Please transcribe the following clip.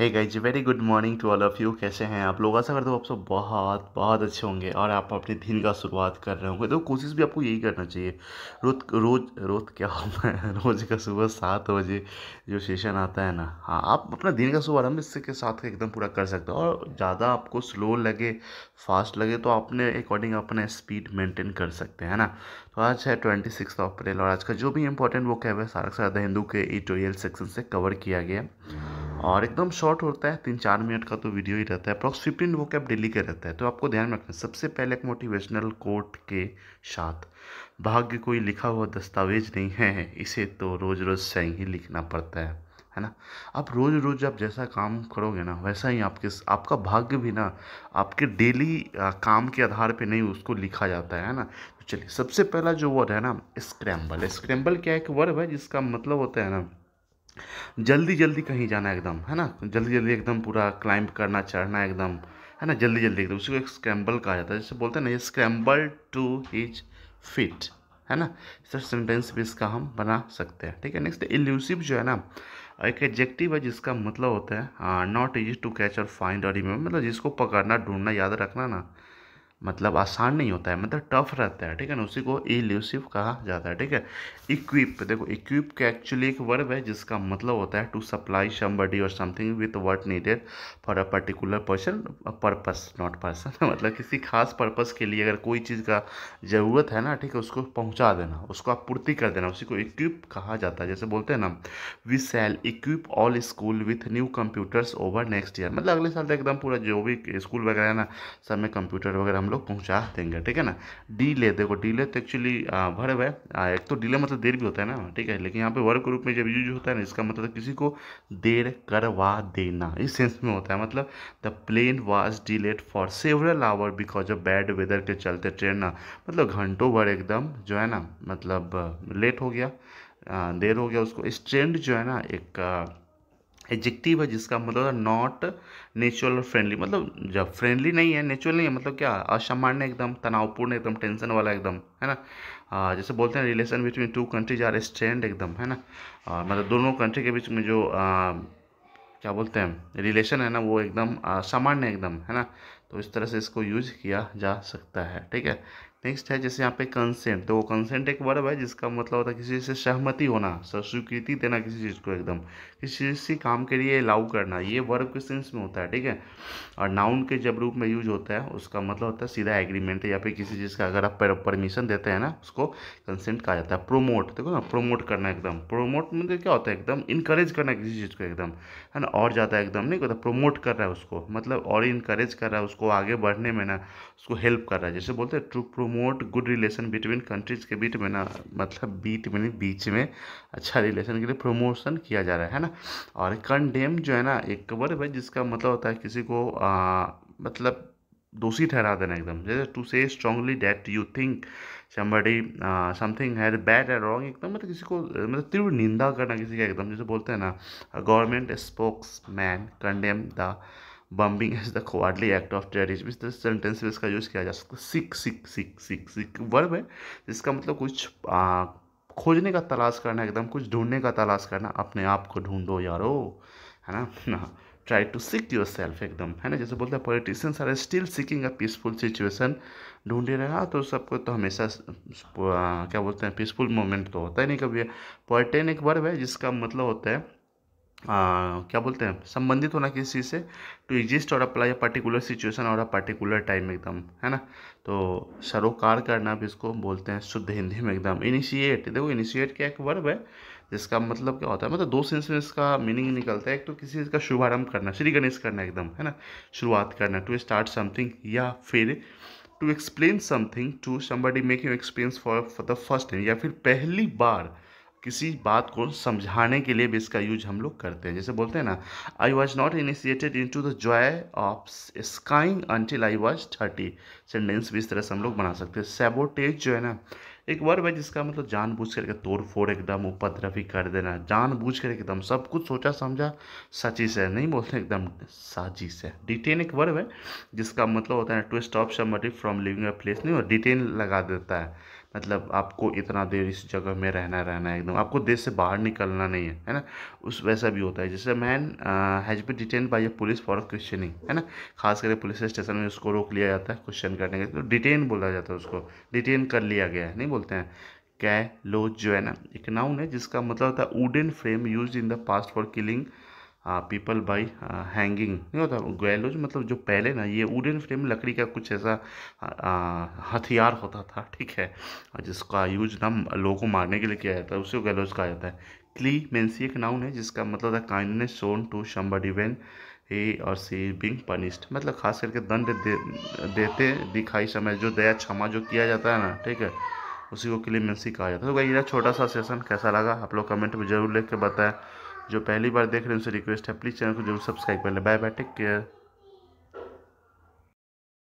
है guys very good morning to all of you कैसे हैं आप लोग ऐसा करते हो आप सब बहुत बहुत अच्छे होंगे और आप अपने दिन का शुरुआत कर रहे होंगे तो कोशिश भी आपको यही करना चाहिए रोज रोज रोज क्या हो रोज़ का सुबह सात बजे जो सेशन आता है ना हाँ आप अपना दिन का सुबह शुभारंभ इसके साथ एकदम पूरा कर सकते हो और ज़्यादा आपको स्लो लगे फास्ट लगे तो अपने अकॉर्डिंग अपने स्पीड मेंटेन कर सकते हैं ना तो आज है ट्वेंटी सिक्स अप्रैल और आज का जो भी इंपॉर्टेंट वो है सारा सारा हिंदू के एडिटोरियल सेक्शन से कवर किया गया और एकदम शॉर्ट होता है तीन चार मिनट का तो वीडियो ही रहता है अप्रॉक्स फिफ्टीन वो कैप डेली का रहता है तो आपको ध्यान रखना सबसे पहले एक मोटिवेशनल कोट के साथ भाग्य कोई लिखा हुआ दस्तावेज नहीं है इसे तो रोज़ रोज़ सही ही लिखना पड़ता है है ना आप रोज़ रोज़ आप जैसा काम करोगे ना वैसा ही आपके आपका भाग्य भी ना आपके डेली काम के आधार पे नहीं उसको लिखा जाता है ना तो चलिए सबसे पहला जो वर्ड है ना स्क्रैम्बल स्क्रैम्बल क्या एक वर्ड है जिसका मतलब होता है ना जल्दी जल्दी कहीं जाना एकदम है ना जल्दी जल्दी एकदम पूरा क्लाइंब करना चढ़ना एकदम है ना जल्दी जल्दी एकदम उसको एक स्क्रैम्बल कहा जाता है जैसे बोलते हैं ना ये स्क्रैम्बल टू हिज फिट है ना सर सेंटेंस भी इसका हम बना सकते हैं ठीक है नेक्स्ट इल्यूसिव जो है ना एक एडजेक्टिव है जिसका मतलब होता है नॉट इजी टू कैच और फाइंड और रिमेम्बर मतलब जिसको पकड़ना ढूंढना याद रखना ना मतलब आसान नहीं होता है मतलब टफ रहता है ठीक है ना उसी को इल्यूसिव कहा जाता है ठीक है इक्विप देखो इक्विप का एक्चुअली एक वर्ब है जिसका मतलब होता है टू सप्लाई बडी और something with what needed for a particular person purpose not person मतलब किसी खास पर्पस के लिए अगर कोई चीज़ का ज़रूरत है ना ठीक है उसको पहुँचा देना उसको आप पूर्ति कर देना उसी को इक्विप कहा जाता है जैसे बोलते हैं ना we sell equip all school with new computers over next year मतलब अगले साल तक एकदम पूरा जो भी स्कूल वगैरह है ना सब में कंप्यूटर वगैरह हम लोग लोग पहुंचा देंगे ठीक है ना डीले देखो डीले तो एक्चुअली वर्ब है एक तो डीले मतलब देर भी होता है ना ठीक है लेकिन यहाँ पे वर्क के रूप में जब यूज होता है ना इसका मतलब किसी को देर करवा देना इस सेंस में होता है मतलब the plane was delayed for several hour because of bad weather के चलते ट्रेन ना मतलब घंटों भर एकदम जो है ना मतलब लेट हो गया देर हो गया उसको इस ट्रेंड जो है ना एक एडजेक्टिव है जिसका मतलब नॉट नेचुरल और फ्रेंडली मतलब जब फ्रेंडली नहीं है नेचुरल नहीं है मतलब क्या असामान्य एकदम तनावपूर्ण एकदम टेंशन वाला एकदम है ना आ, जैसे बोलते हैं relation between two countries are strained एकदम है ना आ, मतलब दोनों कंट्री के बीच में जो आ, क्या बोलते हैं रिलेशन है ना वो एकदम सामान्य एकदम है ना तो इस तरह से इसको यूज किया जा सकता है ठीक है नेक्स्ट है जैसे यहाँ पे कंसेंट तो कंसेंट एक वर्ब है जिसका मतलब होता है किसी से सहमति होना स्वीकृति देना किसी चीज़ को एकदम किसी चीज़ काम के लिए अलाउ करना ये वर्ब के सेंस में होता है ठीक है और नाउन के जब रूप में यूज होता है उसका मतलब होता है सीधा एग्रीमेंट या फिर किसी चीज़ का अगर आप परमिशन देते हैं ना उसको कंसेंट कहा जाता है प्रोमोट देखो ना प्रोमोट करना एकदम प्रोमोट मतलब क्या होता है एकदम इनकरेज करना किसी चीज़ को एकदम है ना और ज़्यादा एकदम नहीं होता प्रोमोट कर रहा है उसको मतलब और इनकरेज कर रहा है उसको आगे बढ़ने में ना उसको हेल्प कर रहा है जैसे बोलते हैं true promote promote good relation between countries के बीच में ना मतलब बीट में बीच में अच्छा रिलेशन के लिए प्रमोशन किया जा रहा है ना और कंडेम जो है ना एक कवर है जिसका मतलब होता है किसी को आ, मतलब दोषी ठहरा देना एकदम जैसे टू से strongly that you think somebody something है बैड एंड रॉन्ग एकदम मतलब किसी को मतलब तीव्र निंदा करना किसी का एकदम जैसे बोलते हैं ना government spokesman condemn the bombing is the cowardly act of terrorism इस तरह सेंटेंस में इसका यूज़ किया जा सकता है सिक सिक सिक सिक सिक वर्ब है जिसका मतलब कुछ आ, खोजने का तलाश करना एकदम कुछ ढूंढने का तलाश करना अपने आप को ढूंढो यारो है ना try to seek yourself एकदम है ना जैसे बोलते हैं politicians are still seeking a peaceful situation ढूंढे रहा तो सबको तो हमेशा आ, क्या बोलते हैं पीसफुल मोमेंट तो होता ही नहीं कभी एक वर्ब है जिसका मतलब होता है आ, हाँ, क्या बोलते हैं संबंधित होना किसी चीज़ से टू एग्जिस्ट और अप्लाई अ पर्टिकुलर सिचुएशन और अ पर्टिकुलर टाइम एकदम है ना तो सरोकार करना भी इसको बोलते हैं शुद्ध हिंदी में एकदम इनिशिएट देखो इनिशिएट क्या एक वर्ब है जिसका मतलब क्या होता है मतलब दो सेंस में इसका मीनिंग निकलता है एक तो किसी चीज़ का शुभारंभ करना श्री गणेश करना एकदम है ना शुरुआत करना टू स्टार्ट समथिंग या फिर to explain something to somebody make you experience for the first time या फिर पहली बार किसी बात को समझाने के लिए भी इसका यूज हम लोग करते हैं जैसे बोलते हैं ना I was not initiated into the joy of skiing until I was thirty sentence भी इस तरह से हम लोग बना सकते हैं सेबोटेज जो है ना एक वर्ब है जिसका मतलब जानबूझ करके तोड़ फोड़ एकदम उपद्रवी कर देना जानबूझ कर एकदम सब कुछ सोचा समझा सची से नहीं बोलते एकदम साजिश से डिटेन एक वर्ब है जिसका मतलब होता है twist of some from leaving a place नहीं और डिटेन लगा देता है मतलब आपको इतना देर इस जगह में रहना रहना है एकदम आपको देश से बाहर निकलना नहीं है है ना उस वैसा भी होता है जैसे man has be detain by a police for questioning है ना खास करके पुलिस स्टेशन में उसको रोक लिया जाता है क्वेश्चन करने के तो डिटेन बोला जाता है उसको डिटेन कर लिया गया है नहीं बोलते हैं कै लोज जो है ना एक नाउन है जिसका मतलब होता है wooden frame use in the past for killing people by hanging नहीं होता गैलोज मतलब जो पहले ना ये वुडन फ्रेम लकड़ी का कुछ ऐसा हथियार होता था ठीक है जिसका यूज ना लोगों को मारने के लिए किया जाता है उसे गैलोज कहा जाता है क्ली मेन्सी एक नाउन है जिसका मतलब था kindness shown to somebody when he or she Bing punished मतलब खास करके दंड दे, देते दिखाई समय जो दया क्षमा जो किया जाता है ना ठीक है उसी को क्ली मेन्सी कहा जाता है तो भाई छोटा सा सेशन कैसा लगा आप लोग कमेंट में ज़रूर लिख के बताएं जो पहली बार देख रहे हैं उनसे रिक्वेस्ट है प्लीज़ चैनल को जरूर सब्सक्राइब कर लें बाय बाय टेक केयर